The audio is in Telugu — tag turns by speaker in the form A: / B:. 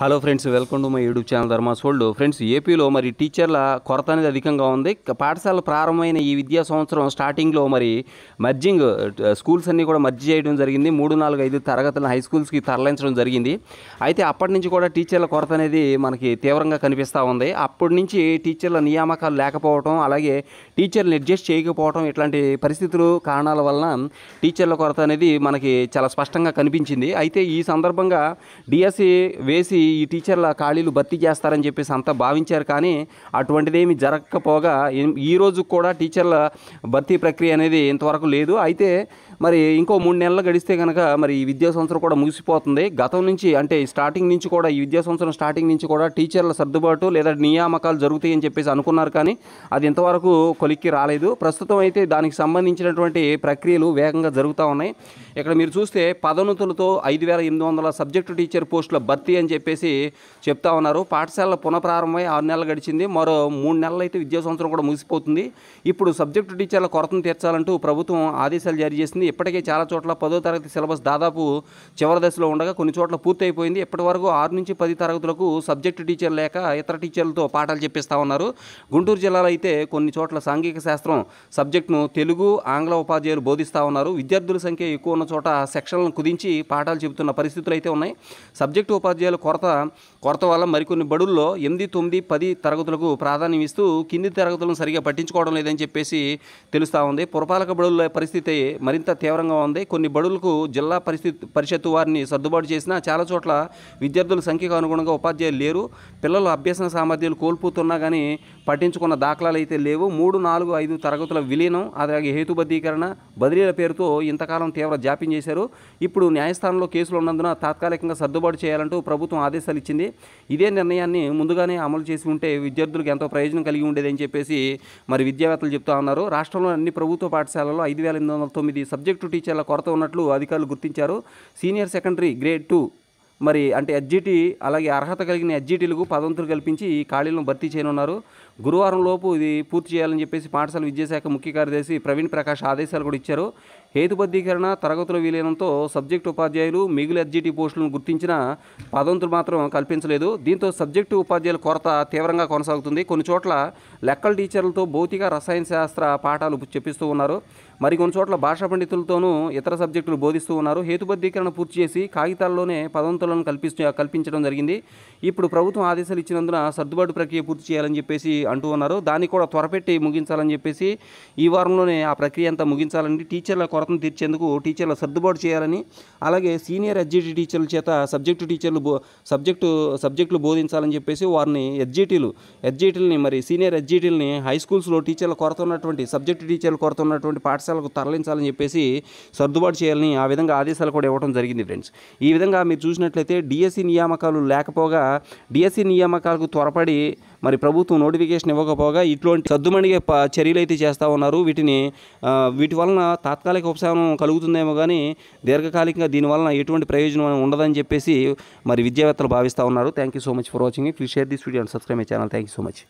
A: hello friends welcome to my YouTube channel Dharmas friends ఏపీలో మరి టీచర్ల కొరత అనేది అధికంగా ఉంది పాఠశాల ప్రారంభమైన ఈ విద్యా సంవత్సరం స్టార్టింగ్లో మరి మర్జింగ్ స్కూల్స్ అన్నీ కూడా మర్జి చేయడం జరిగింది మూడు నాలుగు ఐదు తరగతులను హై స్కూల్స్కి తరలించడం జరిగింది అయితే అప్పటి నుంచి కూడా టీచర్ల కొరత అనేది మనకి తీవ్రంగా కనిపిస్తూ ఉంది అప్పటి నుంచి టీచర్ల నియామకాలు లేకపోవడం అలాగే టీచర్లు అడ్జస్ట్ చేయకపోవడం ఇట్లాంటి పరిస్థితులు కారణాల వలన టీచర్ల కొరత అనేది మనకి చాలా స్పష్టంగా కనిపించింది అయితే ఈ సందర్భంగా డిఎస్సి వేసి ఈ టీచర్ల ఖాళీలు భర్తీ చేస్తారని చెప్పేసి అంతా భావించారు కానీ అటువంటిదేమి జరగకపోగా ఈరోజు కూడా టీచర్ల భర్తీ ప్రక్రియ అనేది ఇంతవరకు లేదు అయితే మరి ఇంకో మూడు నెలలు గడిస్తే కనుక మరి ఈ విద్యా సంవత్సరం కూడా ముగిసిపోతుంది గతం నుంచి అంటే స్టార్టింగ్ నుంచి కూడా ఈ విద్యా సంవత్సరం స్టార్టింగ్ నుంచి కూడా టీచర్ల సర్దుబాటు లేదా నియామకాలు జరుగుతాయి అని చెప్పేసి అనుకున్నారు కానీ అది ఇంతవరకు కొలిక్కి రాలేదు ప్రస్తుతం అయితే దానికి సంబంధించినటువంటి ప్రక్రియలు వేగంగా జరుగుతూ ఉన్నాయి ఇక్కడ మీరు చూస్తే పదోన్నతులతో ఐదు వేల ఎనిమిది వందల సబ్జెక్టు టీచర్ పోస్టుల భర్తీ అని చెప్పేసి చెప్పేసి చెప్తా ఉన్నారు పాఠశాల పునఃప్రారంభమై ఆరు నెలలు గడిచింది మరో మూడు నెలలు అయితే విద్యా సంవత్సరం కూడా ముగిసిపోతుంది ఇప్పుడు సబ్జెక్టు టీచర్ల కొరతను తీర్చాలంటూ ప్రభుత్వం ఆదేశాలు జారీ చేసింది ఇప్పటికే చాలా చోట్ల పదో తరగతి సిలబస్ దాదాపు చివరి దశలో ఉండగా కొన్ని చోట్ల పూర్తయిపోయింది ఇప్పటి వరకు ఆరు నుంచి పది తరగతులకు సబ్జెక్టు టీచర్ లేక ఇతర టీచర్లతో పాఠాలు చెప్పిస్తా ఉన్నారు గుంటూరు జిల్లాలో అయితే కొన్ని చోట్ల సాంఘిక శాస్త్రం సబ్జెక్టును తెలుగు ఆంగ్ల ఉపాధ్యాయులు బోధిస్తూ ఉన్నారు విద్యార్థుల సంఖ్య ఎక్కువ ఉన్న చోట సెక్షన్లను కుదించి పాఠాలు చెబుతున్న పరిస్థితులు అయితే ఉన్నాయి సబ్జెక్టు ఉపాధ్యాయుల కొరత కొరత వల్ల మరికొన్ని బడుల్లో ఎనిమిది తొమ్మిది పది తరగతులకు ప్రాధాన్యం ఇస్తూ కింది తరగతులను సరిగా పట్టించుకోవడం లేదని చెప్పేసి తెలుస్తూ ఉంది పురపాలక బడుల పరిస్థితి మరింత తీవ్రంగా ఉంది కొన్ని బడులకు జిల్లా పరిస్థితి పరిషత్తు వారిని సర్దుబాటు చేసినా చాలా చోట్ల విద్యార్థుల సంఖ్యకు అనుగుణంగా ఉపాధ్యాయులు లేరు పిల్లలు అభ్యసన సామర్థ్యాలు కోల్పోతున్నా కానీ పట్టించుకున్న దాఖలాలు అయితే లేవు మూడు నాలుగు ఐదు తరగతుల విలీనం అలాగే హేతుబద్ధీకరణ బదిలీల పేరుతో ఇంతకాలం తీవ్ర జాప్యం చేశారు ఇప్పుడు న్యాయస్థానంలో కేసులు ఉన్నందున తాత్కాలికంగా సర్దుబాటు చేయాలంటూ ప్రభుత్వం ఆదేశం ఆదేశాలు ఇచ్చింది ఇదే నిర్ణయాన్ని ముందుగానే అమలు చేసి ఉంటే విద్యార్థులకు ఎంతో ప్రయోజనం కలిగి ఉండేదని చెప్పేసి మరి విద్యావేత్తలు చెప్తా ఉన్నారు రాష్ట్రంలో అన్ని ప్రభుత్వ పాఠశాలలో ఐదు వేల ఎనిమిది వందల తొమ్మిది సబ్జెక్టు టీచర్ల కొరత ఉన్నట్లు అధికారులు గుర్తించారు సీనియర్ సెకండరీ గ్రేడ్ టూ మరి అంటే ఎడ్జిటీ అలాగే అర్హత కలిగిన ఎడ్జిటీలకు పదవంతులు కల్పించి ఈ ఖాళీలను భర్తీ చేయనున్నారు గురువారం లోపు ఇది పూర్తి చేయాలని చెప్పేసి పాఠశాల విద్యాశాఖ ముఖ్య కార్యదర్శి ప్రవీణ్ ప్రకాష్ ఆదేశాలు కూడా ఇచ్చారు హేతుబద్ధీకరణ తరగతుల విలీనంతో సబ్జెక్టు ఉపాధ్యాయులు మిగులు ఎడ్జిటి పోస్టులను గుర్తించిన పదవంతులు మాత్రం కల్పించలేదు దీంతో సబ్జెక్టు ఉపాధ్యాయుల కొరత తీవ్రంగా కొనసాగుతుంది కొన్ని చోట్ల లెక్కల టీచర్లతో భౌతిక రసాయన శాస్త్ర పాఠాలు చెప్పిస్తూ ఉన్నారు మరికొన్ని చోట్ల భాషా పండితులతోనూ ఇతర సబ్జెక్టులు బోధిస్తూ ఉన్నారు హేతుబద్ధీకరణ పూర్తి చేసి కాగితాల్లోనే పదవంతులను కల్పిస్తూ కల్పించడం జరిగింది ఇప్పుడు ప్రభుత్వం ఆదేశాలు ఇచ్చినందున సర్దుబాటు ప్రక్రియ పూర్తి చేయాలని చెప్పేసి అంటూ ఉన్నారు దాన్ని కూడా త్వరపెట్టి ముగించాలని చెప్పేసి ఈ వారంలోనే ఆ ప్రక్రియ అంతా ముగించాలని టీచర్ల కొరతను తీర్చేందుకు టీచర్ల సర్దుబాటు చేయాలని అలాగే సీనియర్ ఎడ్జిటీ టీచర్ల చేత సబ్జెక్టు టీచర్లు బో సబ్జెక్టు సబ్జెక్టులు బోధించాలని చెప్పేసి వారిని ఎడ్జిటీలు ఎడ్జిటీలని మరి సీనియర్ ఎడ్జిటీలని హై స్కూల్స్లో టీచర్ల కొరత ఉన్నటువంటి సబ్జెక్టు టీచర్ల కొరత ఉన్నటువంటి పాఠశాల పాఠశాలకు తరలించాలని చెప్పేసి సర్దుబాటు చేయాలని ఆ విధంగా ఆదేశాలు కూడా ఇవ్వడం జరిగింది ఫ్రెండ్స్ ఈ విధంగా మీరు చూసినట్లయితే డిఎస్సి నియామకాలు లేకపోగా డిఎస్సి నియామకాలకు త్వరపడి మరి ప్రభుత్వం నోటిఫికేషన్ ఇవ్వకపోగా ఇటువంటి సర్దుమణిగే చర్యలు అయితే చేస్తూ ఉన్నారు వీటిని వీటి వలన తాత్కాలిక ఉపశమనం కలుగుతుందేమో కానీ దీర్ఘకాలికంగా దీనివలన ఎటువంటి ప్రయోజనం ఉండదని చెప్పేసి మరి విద్యావేత్తలు భావిస్తూ ఉన్నారు thank you so much for watching please share this video and subscribe my channel thank you so much